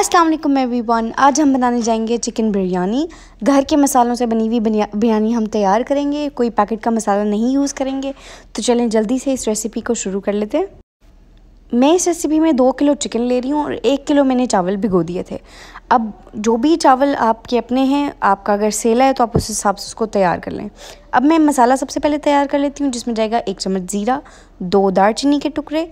Aslam everyone आज हम बनाने जाएंगे चिकन बिरयानी घर के मसालों से बनी हुई बिरयानी हम तैयार करेंगे कोई पैकेट का मसाला नहीं यूज़ करेंगे तो चलें जल्दी से इस रेसिपी को शुरू कर लेते हैं मैं इस रेसिपी में दो किलो चिकन ले रही हूँ और एक किलो मैंने चावल भिगो दिए थे अब जो भी चावल आपके अपने हैं आपका अगर सेला है तो आप उस हिसाब से उसको तैयार कर लें अब मैं मसाला सबसे पहले तैयार कर लेती हूँ जिसमें जाएगा एक चम्मच ज़ीरा दो दालचीनी के टुकड़े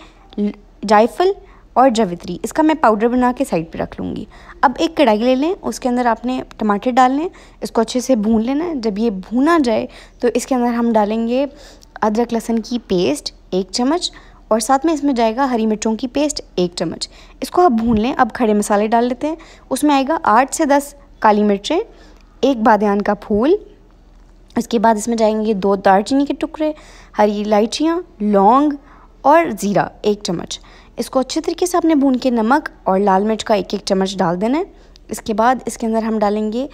जायफल और जवित्री इसका मैं पाउडर बना के साइड पे रख लूँगी अब एक कढ़ाई ले लें उसके अंदर आपने टमाटर डाल लें इसको अच्छे से भून लेना है जब ये भूना जाए तो इसके अंदर हम डालेंगे अदरक लहसन की पेस्ट एक चम्मच और साथ में इसमें जाएगा हरी मिर्चों की पेस्ट एक चम्मच इसको आप भून लें अब खड़े मसाले डाल लेते हैं उसमें आएगा आठ से दस काली मिर्चें एक बादन का फूल इसके बाद इसमें जाएंगे दो दालचीनी के टुकड़े हरी इलायचियाँ लौंग और ज़ीरा एक चम्मच इसको अच्छे तरीके से आपने भून के नमक और लाल मिर्च का एक एक चम्मच डाल देना है इसके बाद इसके अंदर हम डालेंगे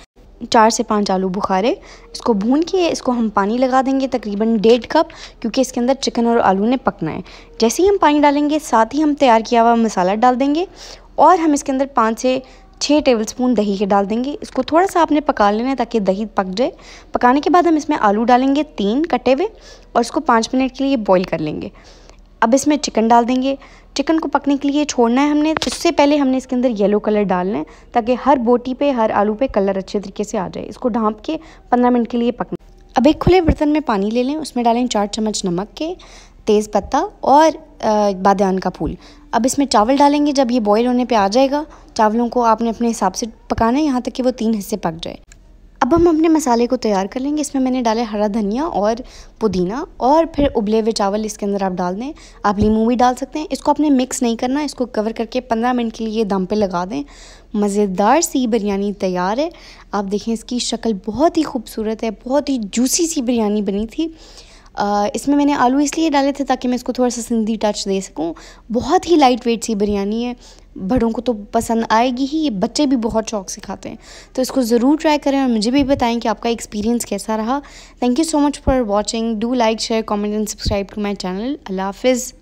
चार से पांच आलू बुखारे इसको भून के इसको हम पानी लगा देंगे तकरीबन डेढ़ कप क्योंकि इसके अंदर चिकन और आलू ने पकना है जैसे ही हम पानी डालेंगे साथ ही हम तैयार किया हुआ मसाला डाल देंगे और हम इसके अंदर पाँच से छः टेबल स्पून दही के डाल देंगे इसको थोड़ा सा आपने पका लेना है ताकि दही पक जाए पकाने के बाद हम इसमें आलू डालेंगे तीन कटे हुए और इसको पाँच मिनट के लिए बॉईल कर लेंगे अब इसमें चिकन डाल देंगे चिकन को पकने के लिए छोड़ना है हमने इससे पहले हमने इसके अंदर येलो कलर डालना है ताकि हर बोटी पे हर आलू पे कलर अच्छे तरीके से आ जाए इसको ढांप के पंद्रह मिनट के लिए पकना अब एक खुले बर्तन में पानी ले लें उसमें डालें चार चम्मच नमक के तेज़ पत्ता और बादन का फूल अब इसमें चावल डालेंगे जब ये बॉयल होने पे आ जाएगा चावलों को आपने अपने हिसाब से पकाना है यहाँ तक कि वो तीन हिस्से पक जाए अब हम अपने मसाले को तैयार कर लेंगे इसमें मैंने डाले हरा धनिया और पुदीना और फिर उबले हुए चावल इसके अंदर आप डाल दें आप लीमू भी डाल सकते हैं इसको आपने मिक्स नहीं करना इसको कवर करके पंद्रह मिनट के लिए दम पे लगा दें मज़ेदार सी बिरयानी तैयार है आप देखें इसकी शक्ल बहुत ही खूबसूरत है बहुत ही जूसी सी बिरयानी बनी थी आ, इसमें मैंने आलू इसलिए डाले थे ताकि मैं इसको थोड़ा सा सिंधी टच दे सकूँ बहुत ही लाइट वेट सी बिरयानी है बड़ों को तो पसंद आएगी ही ये बच्चे भी बहुत शौक से खाते हैं तो इसको ज़रूर ट्राई करें और मुझे भी बताएं कि आपका एक्सपीरियंस कैसा रहा thank you so much for watching do like share comment and subscribe to my channel अल्लाह हाफिज़